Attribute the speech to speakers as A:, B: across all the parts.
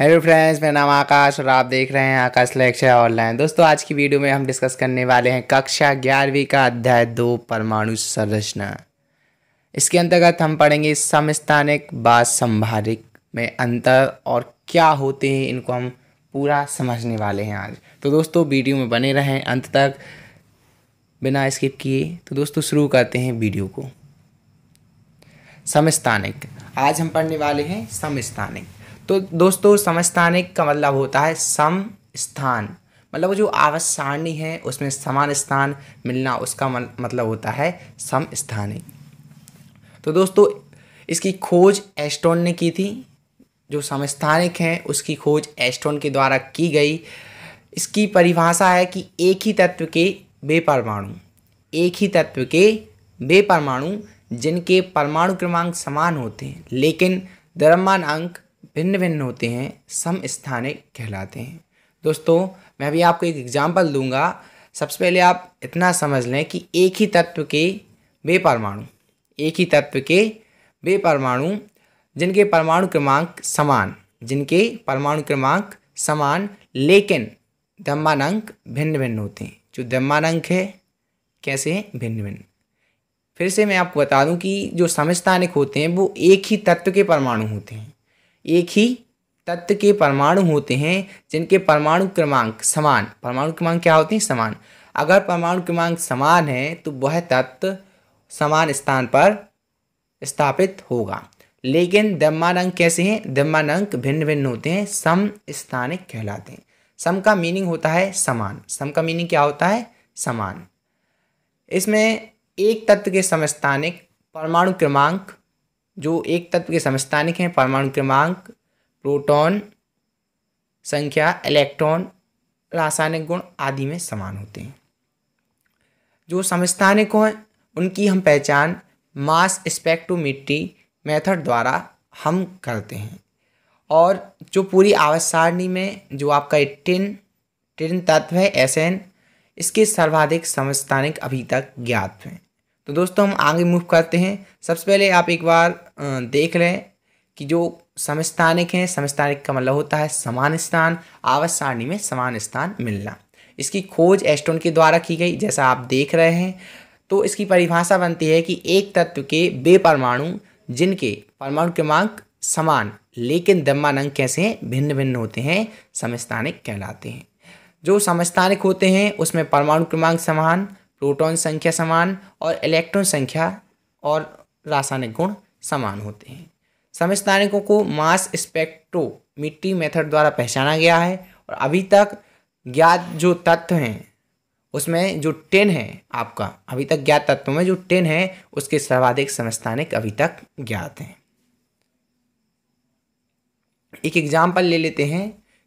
A: Hello friends मेरा नाम आकाश और आप देख रहे हैं आकाश लेक्चर ऑनलाइन दोस्तों आज की वीडियो में हम डिस्कस करने वाले हैं कक्षा ग्यारहवीं का अध्याय दो परमाणु संरचना इसके अंतर्गत हम पढ़ेंगे समस्थानिक व संभारिक में अंतर और क्या होते हैं इनको हम पूरा समझने वाले हैं आज तो दोस्तों वीडियो में बने रहें अंत तक बिना स्किप किए तो दोस्तों शुरू करते हैं वीडियो को समस्थानिक आज हम पढ़ने वाले हैं समस्थानिक तो दोस्तों समस्थानिक का मतलब होता है सम स्थान मतलब वो जो आवास सारणी है उसमें समान स्थान मिलना उसका मतलब होता है सम स्थानिक तो दोस्तों इसकी खोज एस्टोन ने की थी जो समस्थानिक हैं उसकी खोज एस्टोन के द्वारा की गई इसकी परिभाषा है कि एक ही तत्व के बेपरमाणु परमाणु एक ही तत्व के बेपरमाणु परमाणु जिनके परमाणु क्रमांक समान होते हैं लेकिन द्रव्यमान अंक भिन्न भिन्न होते हैं सम स्थानिक कहलाते हैं दोस्तों मैं अभी आपको एक एग्जाम्पल दूंगा सबसे पहले आप इतना समझ लें कि एक ही तत्व के वे परमाणु एक ही तत्व के वे परमाणु जिनके परमाणु क्रमांक समान जिनके परमाणु क्रमांक समान लेकिन द्रव्यमानांक भिन्न भिन्न होते हैं जो अंक है कैसे हैं भिन्न भिन्न फिर से मैं आपको बता दूं कि जो समस्थानिक होते हैं वो एक ही तत्व के परमाणु होते हैं एक ही तत्व के परमाणु होते हैं जिनके परमाणु क्रमांक समान परमाणु क्रमांक क्या होते हैं समान अगर परमाणु क्रमांक समान है तो वह तत्व समान स्थान पर स्थापित होगा लेकिन अंक कैसे हैं अंक भिन्न भिन्न होते हैं सम स्थानिक कहलाते हैं सम का मीनिंग होता है समान सम का मीनिंग क्या होता है समान इसमें एक तत्व के समस्थानिक परमाणु क्रमांक जो एक तत्व के समस्थानिक हैं परमाणु क्रमांक प्रोटॉन संख्या इलेक्ट्रॉन रासायनिक गुण आदि में समान होते हैं जो समस्थानिक हैं उनकी हम पहचान मास स्पेक्ट्रोमीट्री मेथड द्वारा हम करते हैं और जो पूरी आवश्यारणी में जो आपका टिन टिन तत्व है एस इसके सर्वाधिक समस्थानिक अभी तक ज्ञात हैं तो दोस्तों हम आगे मूव करते हैं सबसे पहले आप एक बार देख लें कि जो समस्थानिक हैं समस्थानिक का मतलब होता है समान स्थान आवास सारणी में समान स्थान मिलना इसकी खोज एस्टोन के द्वारा की गई जैसा आप देख रहे हैं तो इसकी परिभाषा बनती है कि एक तत्व के बे परमाणु जिनके परमाणु क्रमांक समान लेकिन दम्मानंग कैसे हैं भिन्न भिन्न होते हैं समस्थानिक कहलाते हैं जो समस्थानिक होते हैं उसमें परमाणु क्रमांक समान प्रोटॉन संख्या समान और इलेक्ट्रॉन संख्या और रासायनिक गुण समान होते हैं समस्थानिकों को मास स्पेक्ट्रोमीट्री मेथड द्वारा पहचाना गया है और अभी तक ज्ञात जो तत्व हैं उसमें जो टेन है आपका अभी तक ज्ञात तत्वों में जो टेन है उसके सर्वाधिक समस्थानिक अभी तक ज्ञात हैं एक एग्जाम्पल ले लेते हैं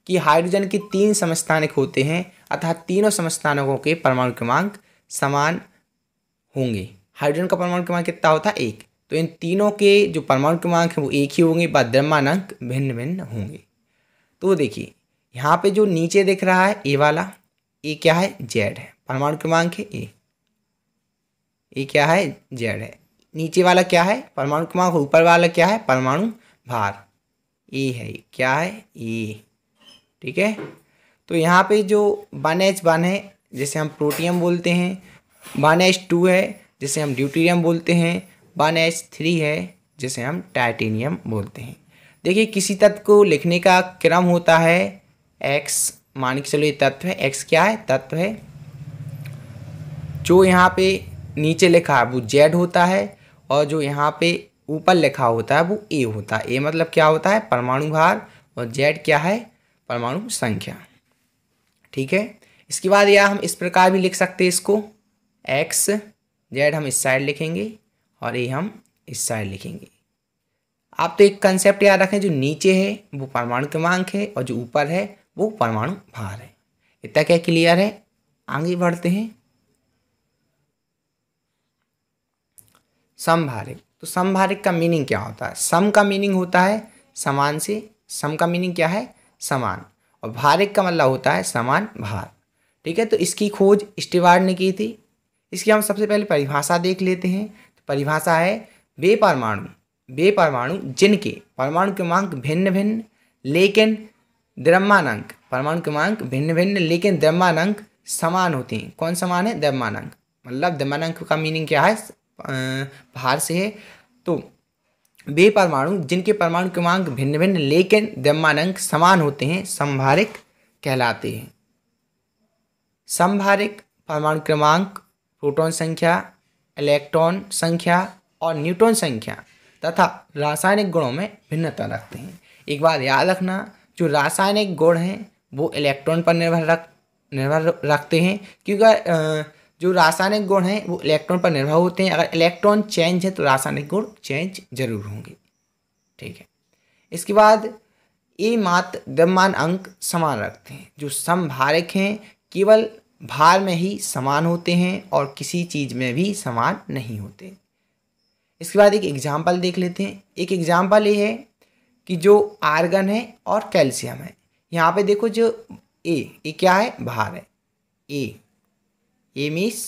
A: कि हाइड्रोजन के तीन समस्थानिक होते हैं अर्थात तीनों समस्थानकों के परमाणु क्रमांक समान होंगे हाइड्रोजन का परमाणु क्रमांक कितना होता है एक तो इन तीनों के जो परमाणु क्रमांक हैं वो एक ही होंगे बाद द्रव्यमानांक भिन्न भिन्न होंगे तो देखिए यहाँ पे जो नीचे दिख रहा है ए वाला ए क्या है जेड है परमाणु क्रमांक है ए ए क्या है जेड है नीचे वाला क्या है परमाणु क्रमांक ऊपर वाला क्या है परमाणु भार ए है क्या है ए ठीक है तो यहाँ पे जो वन एच वन है जिसे हम प्रोटियम बोलते हैं वन एच टू है जिसे हम ड्यूटीरियम बोलते हैं वन एच थ्री है जिसे हम टाइटेनियम बोलते हैं देखिए किसी तत्व को लिखने का क्रम होता है एक्स मान के चलो ये तत्व है एक्स क्या है तत्व है जो यहाँ पे नीचे लिखा है वो जेड होता है और जो यहाँ पे ऊपर लिखा होता है वो ए होता है ए मतलब क्या होता है परमाणु भार और जेड क्या है परमाणु संख्या ठीक है इसके बाद या हम इस प्रकार भी लिख सकते हैं इसको एक्स जेड हम इस साइड लिखेंगे और ये हम इस साइड लिखेंगे आप तो एक कंसेप्ट याद रखें जो नीचे है वो परमाणु क्रमांक है और जो ऊपर है वो परमाणु भार है इतना क्या क्लियर है आगे बढ़ते हैं समभारिक तो समभारिक का मीनिंग क्या होता है सम का मीनिंग होता है समान से सम का मीनिंग क्या है समान और भारिक का मतलब होता है समान भार ठीक है तो इसकी खोज स्टीवार्ड ने की थी इसकी हम सबसे पहले परिभाषा देख लेते हैं तो परिभाषा है वे परमाणु वे परमाणु जिनके परमाणु क्रमांक भिन्न भिन्न लेकिन द्रव्यमानांक परमाणु क्रमांक भिन्न भिन्न लेकिन द्रव्यमानांक समान होते हैं कौन समान है द्रव्यमानांक मतलब द्रव्यमानांक का मीनिंग क्या है भार से है तो वे परमाणु जिनके परमाणु क्रमांक भिन्न भिन्न लेकिन द्रव्यमानांक समान होते हैं संभारिक कहलाते हैं संभारिक परमाणु क्रमांक प्रोटॉन संख्या इलेक्ट्रॉन संख्या और न्यूट्रॉन संख्या तथा रासायनिक गुणों में भिन्नता रखते हैं एक बार याद रखना जो रासायनिक गुण हैं वो इलेक्ट्रॉन पर निर्भर रख निर्भर रखते हैं क्योंकि जो रासायनिक गुण हैं वो इलेक्ट्रॉन पर निर्भर होते हैं अगर इलेक्ट्रॉन चेंज है तो रासायनिक गुण चेंज जरूर होंगे ठीक है इसके बाद ये मात्र द्रव्यमान अंक समान रखते हैं जो समभारिक हैं केवल भार में ही समान होते हैं और किसी चीज़ में भी समान नहीं होते इसके बाद एक एग्ज़ाम्पल देख लेते हैं एक एग्ज़ाम्पल ये है कि जो आर्गन है और कैल्शियम है यहाँ पे देखो जो ए ये क्या है भार है ए ए मीस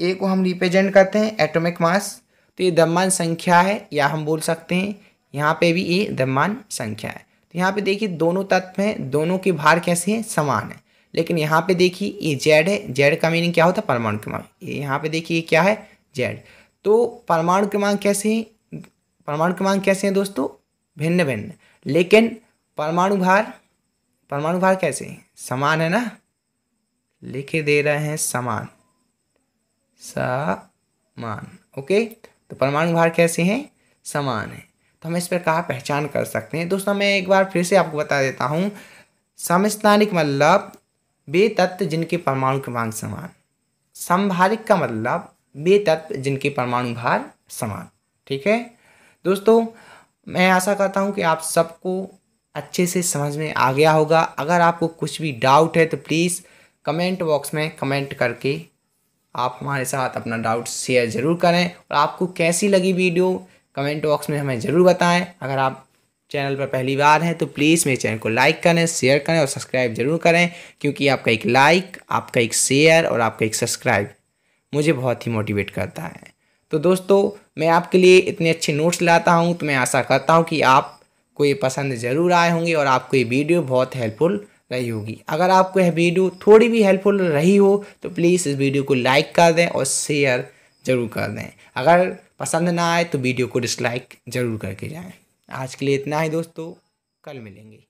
A: ए को हम रिप्रेजेंट करते हैं एटॉमिक मास तो ये द्रव्यमान संख्या है या हम बोल सकते हैं यहाँ पे भी ये द्रव्यमान संख्या है तो यहाँ पे देखिए दोनों तत्व हैं दोनों के भार कैसे हैं समान है लेकिन यहाँ पे देखिए ये जेड है जेड का मीनिंग क्या होता है परमाणु क्रमांक ये यहाँ पे देखिए क्या है जेड तो परमाणु क्रमांक कैसे हैं परमाणु क्रमांक कैसे हैं दोस्तों भिन्न भिन्न लेकिन परमाणु भार परमाणु भार कैसे है? समान है ना लिखे दे रहे हैं समान समान ओके तो परमाणु भार कैसे हैं समान है तो हम इस पर कहा पहचान कर सकते हैं दोस्तों मैं एक बार फिर से आपको बता देता हूँ समस्थानिक मतलब वे तत्व जिनके परमाणु क्रमांक समान संभारिक का मतलब वे तत्व जिनके परमाणु भार समान ठीक है दोस्तों मैं आशा करता हूँ कि आप सबको अच्छे से समझ में आ गया होगा अगर आपको कुछ भी डाउट है तो प्लीज़ कमेंट बॉक्स में कमेंट करके आप हमारे साथ अपना डाउट शेयर ज़रूर करें और आपको कैसी लगी वीडियो कमेंट बॉक्स में हमें ज़रूर बताएं अगर आप चैनल पर पहली बार हैं तो प्लीज़ मेरे चैनल को लाइक करें शेयर करें और सब्सक्राइब जरूर करें क्योंकि आपका एक लाइक आपका एक शेयर और आपका एक सब्सक्राइब मुझे बहुत ही मोटिवेट करता है तो दोस्तों मैं आपके लिए इतने अच्छे नोट्स लाता हूँ तो मैं आशा करता हूँ कि आपको ये पसंद ज़रूर आए होंगे और आपको ये वीडियो बहुत हेल्पफुल रही होगी अगर आपको यह वीडियो थोड़ी भी हेल्पफुल रही हो तो प्लीज़ इस वीडियो को लाइक कर दें और शेयर ज़रूर कर दें अगर पसंद ना आए तो वीडियो को डिसलाइक ज़रूर करके जाएँ आज के लिए इतना ही दोस्तों कल मिलेंगे